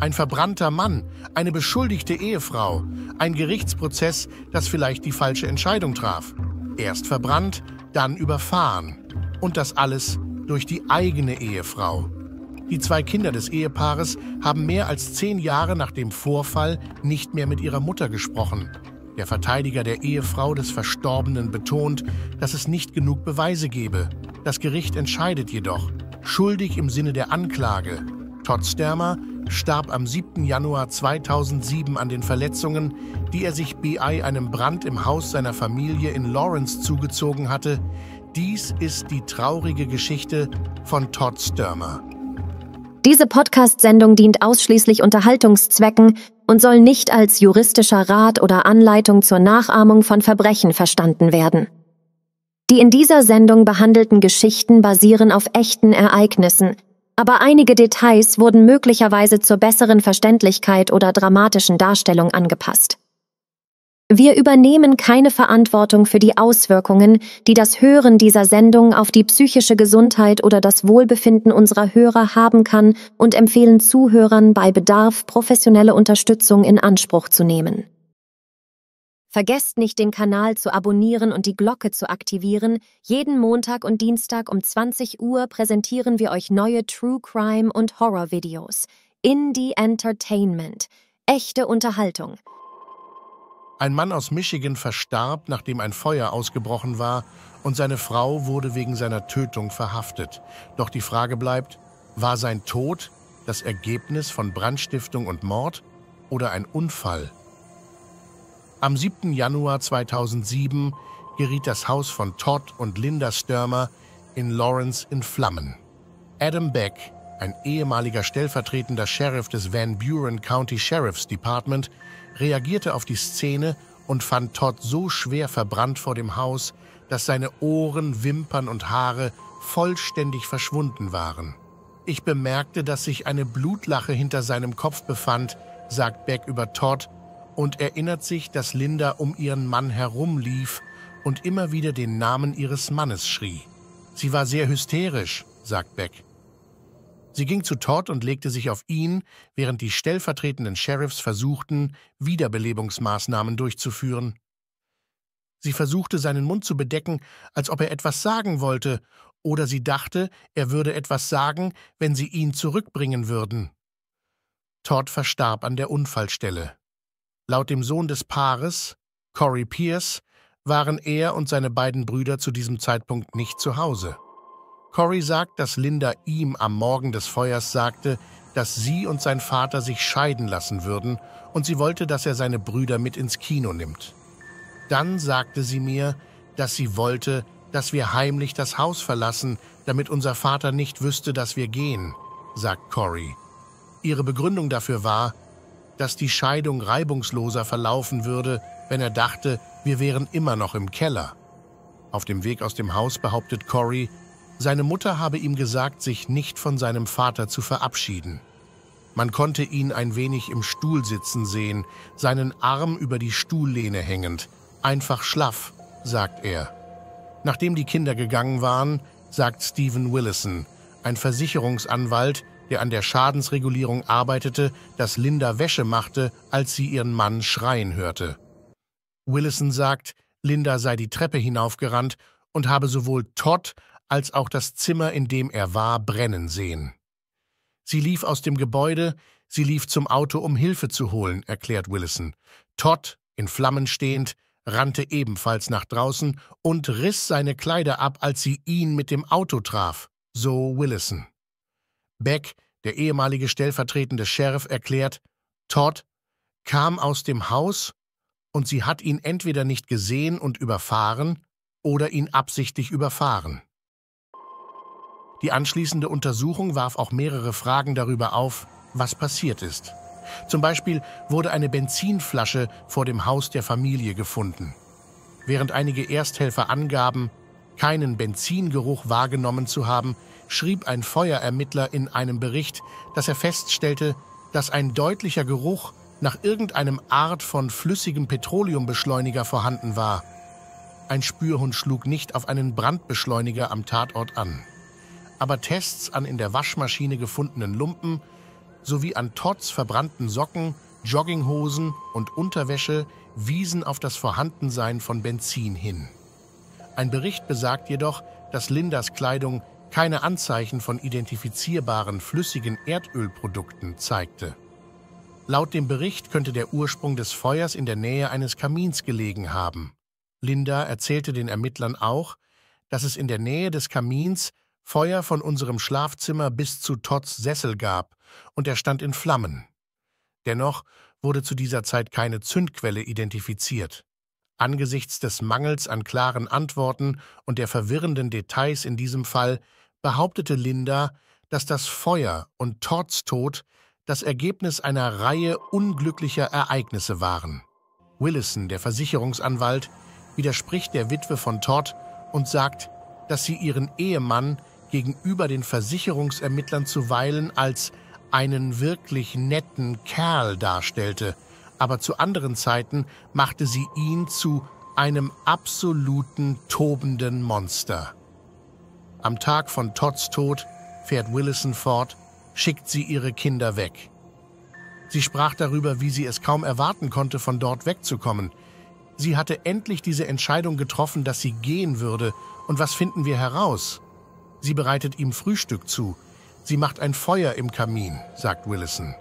ein verbrannter Mann, eine beschuldigte Ehefrau, ein Gerichtsprozess, das vielleicht die falsche Entscheidung traf. Erst verbrannt, dann überfahren. Und das alles durch die eigene Ehefrau. Die zwei Kinder des Ehepaares haben mehr als zehn Jahre nach dem Vorfall nicht mehr mit ihrer Mutter gesprochen. Der Verteidiger der Ehefrau des Verstorbenen betont, dass es nicht genug Beweise gebe. Das Gericht entscheidet jedoch, schuldig im Sinne der Anklage. Todstermer starb am 7. Januar 2007 an den Verletzungen, die er sich BI einem Brand im Haus seiner Familie in Lawrence zugezogen hatte. Dies ist die traurige Geschichte von Todd Stürmer. Diese Podcast-Sendung dient ausschließlich Unterhaltungszwecken und soll nicht als juristischer Rat oder Anleitung zur Nachahmung von Verbrechen verstanden werden. Die in dieser Sendung behandelten Geschichten basieren auf echten Ereignissen – aber einige Details wurden möglicherweise zur besseren Verständlichkeit oder dramatischen Darstellung angepasst. Wir übernehmen keine Verantwortung für die Auswirkungen, die das Hören dieser Sendung auf die psychische Gesundheit oder das Wohlbefinden unserer Hörer haben kann und empfehlen Zuhörern bei Bedarf professionelle Unterstützung in Anspruch zu nehmen. Vergesst nicht, den Kanal zu abonnieren und die Glocke zu aktivieren. Jeden Montag und Dienstag um 20 Uhr präsentieren wir euch neue True Crime und Horror Videos. Indie Entertainment. Echte Unterhaltung. Ein Mann aus Michigan verstarb, nachdem ein Feuer ausgebrochen war, und seine Frau wurde wegen seiner Tötung verhaftet. Doch die Frage bleibt, war sein Tod das Ergebnis von Brandstiftung und Mord oder ein Unfall? Am 7. Januar 2007 geriet das Haus von Todd und Linda Stürmer in Lawrence in Flammen. Adam Beck, ein ehemaliger stellvertretender Sheriff des Van Buren County Sheriff's Department, reagierte auf die Szene und fand Todd so schwer verbrannt vor dem Haus, dass seine Ohren, Wimpern und Haare vollständig verschwunden waren. Ich bemerkte, dass sich eine Blutlache hinter seinem Kopf befand, sagt Beck über Todd und erinnert sich, dass Linda um ihren Mann herumlief und immer wieder den Namen ihres Mannes schrie. Sie war sehr hysterisch, sagt Beck. Sie ging zu Todd und legte sich auf ihn, während die stellvertretenden Sheriffs versuchten, Wiederbelebungsmaßnahmen durchzuführen. Sie versuchte, seinen Mund zu bedecken, als ob er etwas sagen wollte, oder sie dachte, er würde etwas sagen, wenn sie ihn zurückbringen würden. Todd verstarb an der Unfallstelle. Laut dem Sohn des Paares, Corey Pierce, waren er und seine beiden Brüder zu diesem Zeitpunkt nicht zu Hause. Corey sagt, dass Linda ihm am Morgen des Feuers sagte, dass sie und sein Vater sich scheiden lassen würden und sie wollte, dass er seine Brüder mit ins Kino nimmt. Dann sagte sie mir, dass sie wollte, dass wir heimlich das Haus verlassen, damit unser Vater nicht wüsste, dass wir gehen, sagt Corey. Ihre Begründung dafür war, dass die Scheidung reibungsloser verlaufen würde, wenn er dachte, wir wären immer noch im Keller. Auf dem Weg aus dem Haus behauptet Corey, seine Mutter habe ihm gesagt, sich nicht von seinem Vater zu verabschieden. Man konnte ihn ein wenig im Stuhl sitzen sehen, seinen Arm über die Stuhllehne hängend. Einfach schlaff, sagt er. Nachdem die Kinder gegangen waren, sagt Stephen Willison, ein Versicherungsanwalt, der an der Schadensregulierung arbeitete, dass Linda Wäsche machte, als sie ihren Mann schreien hörte. Willison sagt, Linda sei die Treppe hinaufgerannt und habe sowohl Todd als auch das Zimmer, in dem er war, brennen sehen. Sie lief aus dem Gebäude, sie lief zum Auto, um Hilfe zu holen, erklärt Willison. Todd, in Flammen stehend, rannte ebenfalls nach draußen und riss seine Kleider ab, als sie ihn mit dem Auto traf, so Willison. Beck, der ehemalige stellvertretende Sheriff, erklärt, Todd kam aus dem Haus und sie hat ihn entweder nicht gesehen und überfahren oder ihn absichtlich überfahren. Die anschließende Untersuchung warf auch mehrere Fragen darüber auf, was passiert ist. Zum Beispiel wurde eine Benzinflasche vor dem Haus der Familie gefunden. Während einige Ersthelfer angaben, keinen Benzingeruch wahrgenommen zu haben, schrieb ein Feuerermittler in einem Bericht, dass er feststellte, dass ein deutlicher Geruch nach irgendeinem Art von flüssigem Petroleumbeschleuniger vorhanden war. Ein Spürhund schlug nicht auf einen Brandbeschleuniger am Tatort an. Aber Tests an in der Waschmaschine gefundenen Lumpen sowie an Todds verbrannten Socken, Jogginghosen und Unterwäsche wiesen auf das Vorhandensein von Benzin hin. Ein Bericht besagt jedoch, dass Lindas Kleidung keine Anzeichen von identifizierbaren flüssigen Erdölprodukten zeigte. Laut dem Bericht könnte der Ursprung des Feuers in der Nähe eines Kamins gelegen haben. Linda erzählte den Ermittlern auch, dass es in der Nähe des Kamins Feuer von unserem Schlafzimmer bis zu Todds Sessel gab und er stand in Flammen. Dennoch wurde zu dieser Zeit keine Zündquelle identifiziert. Angesichts des Mangels an klaren Antworten und der verwirrenden Details in diesem Fall behauptete Linda, dass das Feuer und Todds Tod das Ergebnis einer Reihe unglücklicher Ereignisse waren. Willison, der Versicherungsanwalt, widerspricht der Witwe von Todd und sagt, dass sie ihren Ehemann gegenüber den Versicherungsermittlern zuweilen als einen wirklich netten Kerl darstellte – aber zu anderen Zeiten machte sie ihn zu einem absoluten tobenden Monster. Am Tag von Todds Tod fährt Willison fort, schickt sie ihre Kinder weg. Sie sprach darüber, wie sie es kaum erwarten konnte, von dort wegzukommen. Sie hatte endlich diese Entscheidung getroffen, dass sie gehen würde. Und was finden wir heraus? Sie bereitet ihm Frühstück zu. Sie macht ein Feuer im Kamin, sagt Willison.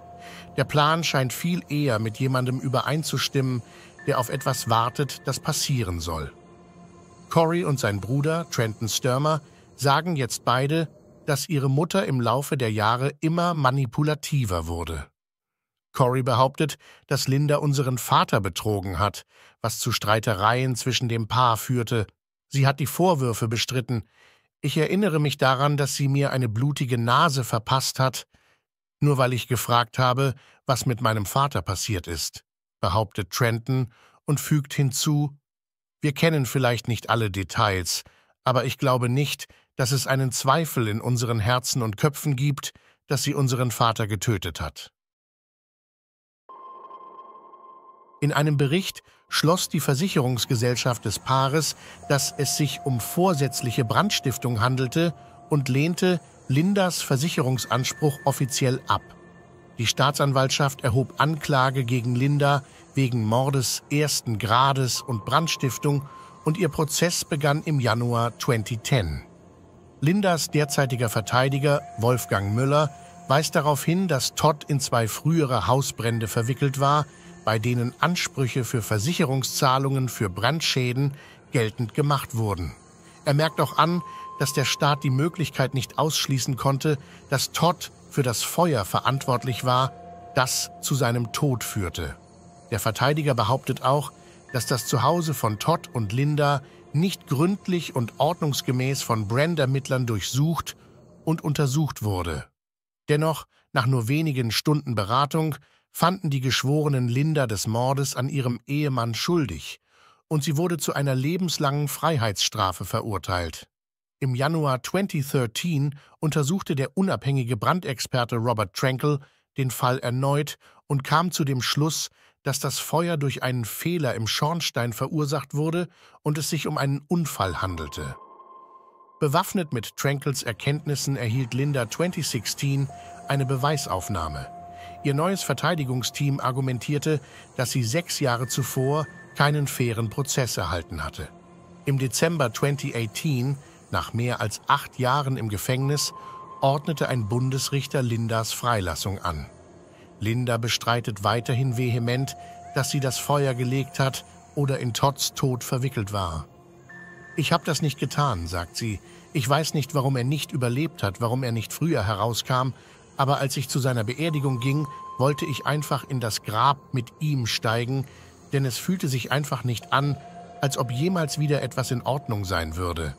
Der Plan scheint viel eher mit jemandem übereinzustimmen, der auf etwas wartet, das passieren soll. Corey und sein Bruder, Trenton Sturmer, sagen jetzt beide, dass ihre Mutter im Laufe der Jahre immer manipulativer wurde. Corey behauptet, dass Linda unseren Vater betrogen hat, was zu Streitereien zwischen dem Paar führte. Sie hat die Vorwürfe bestritten. Ich erinnere mich daran, dass sie mir eine blutige Nase verpasst hat, nur weil ich gefragt habe, was mit meinem Vater passiert ist, behauptet Trenton und fügt hinzu, wir kennen vielleicht nicht alle Details, aber ich glaube nicht, dass es einen Zweifel in unseren Herzen und Köpfen gibt, dass sie unseren Vater getötet hat. In einem Bericht schloss die Versicherungsgesellschaft des Paares, dass es sich um vorsätzliche Brandstiftung handelte und lehnte Lindas Versicherungsanspruch offiziell ab. Die Staatsanwaltschaft erhob Anklage gegen Linda wegen Mordes ersten Grades und Brandstiftung und ihr Prozess begann im Januar 2010. Lindas derzeitiger Verteidiger Wolfgang Müller weist darauf hin, dass Todd in zwei frühere Hausbrände verwickelt war, bei denen Ansprüche für Versicherungszahlungen für Brandschäden geltend gemacht wurden. Er merkt auch an, dass der Staat die Möglichkeit nicht ausschließen konnte, dass Todd für das Feuer verantwortlich war, das zu seinem Tod führte. Der Verteidiger behauptet auch, dass das Zuhause von Todd und Linda nicht gründlich und ordnungsgemäß von Brand-Ermittlern durchsucht und untersucht wurde. Dennoch, nach nur wenigen Stunden Beratung, fanden die Geschworenen Linda des Mordes an ihrem Ehemann schuldig und sie wurde zu einer lebenslangen Freiheitsstrafe verurteilt. Im Januar 2013 untersuchte der unabhängige Brandexperte Robert Trankel den Fall erneut und kam zu dem Schluss, dass das Feuer durch einen Fehler im Schornstein verursacht wurde und es sich um einen Unfall handelte. Bewaffnet mit Trankels Erkenntnissen erhielt Linda 2016 eine Beweisaufnahme. Ihr neues Verteidigungsteam argumentierte, dass sie sechs Jahre zuvor keinen fairen Prozess erhalten hatte. Im Dezember 2018 nach mehr als acht Jahren im Gefängnis ordnete ein Bundesrichter Lindas Freilassung an. Linda bestreitet weiterhin vehement, dass sie das Feuer gelegt hat oder in Todds Tod verwickelt war. Ich habe das nicht getan, sagt sie. Ich weiß nicht, warum er nicht überlebt hat, warum er nicht früher herauskam, aber als ich zu seiner Beerdigung ging, wollte ich einfach in das Grab mit ihm steigen, denn es fühlte sich einfach nicht an, als ob jemals wieder etwas in Ordnung sein würde.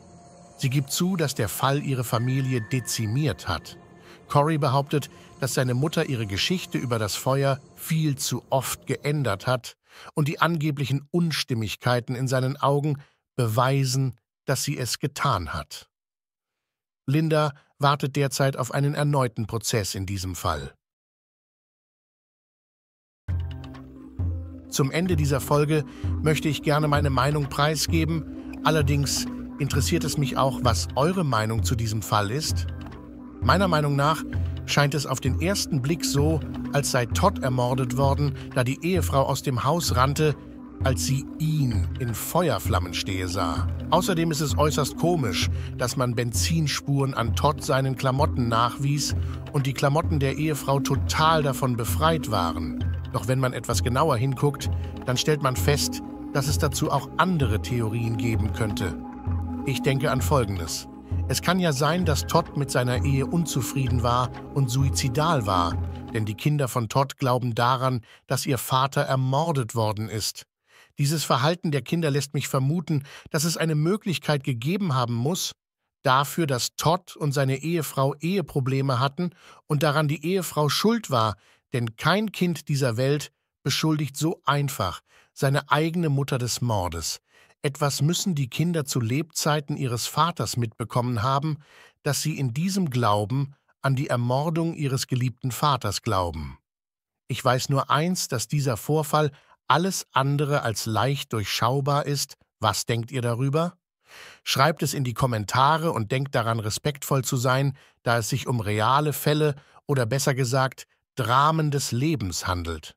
Sie gibt zu, dass der Fall ihre Familie dezimiert hat. Corey behauptet, dass seine Mutter ihre Geschichte über das Feuer viel zu oft geändert hat und die angeblichen Unstimmigkeiten in seinen Augen beweisen, dass sie es getan hat. Linda wartet derzeit auf einen erneuten Prozess in diesem Fall. Zum Ende dieser Folge möchte ich gerne meine Meinung preisgeben, allerdings interessiert es mich auch, was eure Meinung zu diesem Fall ist. Meiner Meinung nach scheint es auf den ersten Blick so, als sei Todd ermordet worden, da die Ehefrau aus dem Haus rannte, als sie ihn in Feuerflammen stehe sah. Außerdem ist es äußerst komisch, dass man Benzinspuren an Todd seinen Klamotten nachwies und die Klamotten der Ehefrau total davon befreit waren. Doch wenn man etwas genauer hinguckt, dann stellt man fest, dass es dazu auch andere Theorien geben könnte. Ich denke an Folgendes. Es kann ja sein, dass Todd mit seiner Ehe unzufrieden war und suizidal war, denn die Kinder von Todd glauben daran, dass ihr Vater ermordet worden ist. Dieses Verhalten der Kinder lässt mich vermuten, dass es eine Möglichkeit gegeben haben muss, dafür, dass Todd und seine Ehefrau Eheprobleme hatten und daran die Ehefrau schuld war, denn kein Kind dieser Welt beschuldigt so einfach seine eigene Mutter des Mordes. Etwas müssen die Kinder zu Lebzeiten ihres Vaters mitbekommen haben, dass sie in diesem Glauben an die Ermordung ihres geliebten Vaters glauben. Ich weiß nur eins, dass dieser Vorfall alles andere als leicht durchschaubar ist. Was denkt ihr darüber? Schreibt es in die Kommentare und denkt daran, respektvoll zu sein, da es sich um reale Fälle oder besser gesagt Dramen des Lebens handelt.